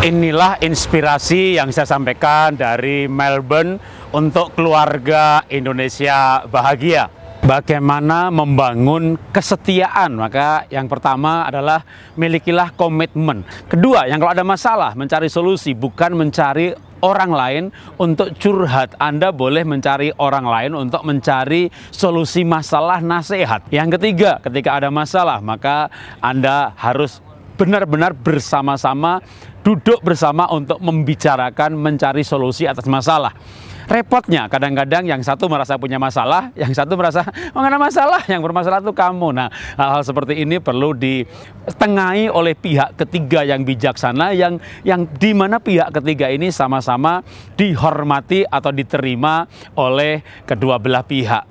Inilah inspirasi yang saya sampaikan dari Melbourne untuk keluarga Indonesia bahagia. Bagaimana membangun kesetiaan? Maka yang pertama adalah milikilah komitmen. Kedua, yang kalau ada masalah mencari solusi bukan mencari orang lain untuk curhat. Anda boleh mencari orang lain untuk mencari solusi masalah nasihat. Yang ketiga, ketika ada masalah, maka Anda harus benar-benar bersama-sama duduk bersama untuk membicarakan mencari solusi atas masalah. Repotnya kadang-kadang yang satu merasa punya masalah, yang satu merasa mengenai oh, masalah, yang bermasalah itu kamu. Nah, hal-hal seperti ini perlu ditengahi oleh pihak ketiga yang bijaksana yang yang di mana pihak ketiga ini sama-sama dihormati atau diterima oleh kedua belah pihak.